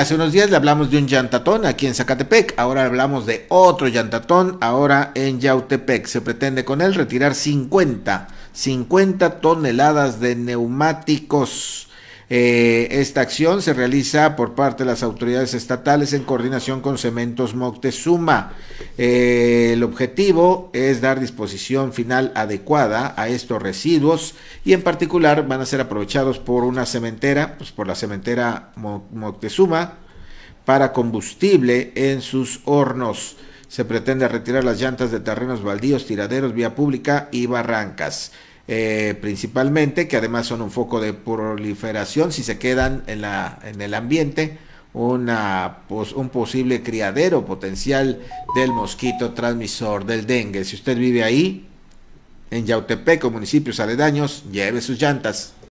hace unos días le hablamos de un llantatón aquí en Zacatepec, ahora hablamos de otro llantatón, ahora en Yautepec. Se pretende con él retirar 50, 50 toneladas de neumáticos eh, esta acción se realiza por parte de las autoridades estatales en coordinación con Cementos Moctezuma. Eh, el objetivo es dar disposición final adecuada a estos residuos y en particular van a ser aprovechados por una cementera, pues por la cementera Moctezuma, para combustible en sus hornos. Se pretende retirar las llantas de terrenos baldíos, tiraderos, vía pública y barrancas. Eh, principalmente, que además son un foco de proliferación si se quedan en, la, en el ambiente, una, un posible criadero potencial del mosquito transmisor del dengue. Si usted vive ahí, en Yautepec o municipios aledaños, lleve sus llantas.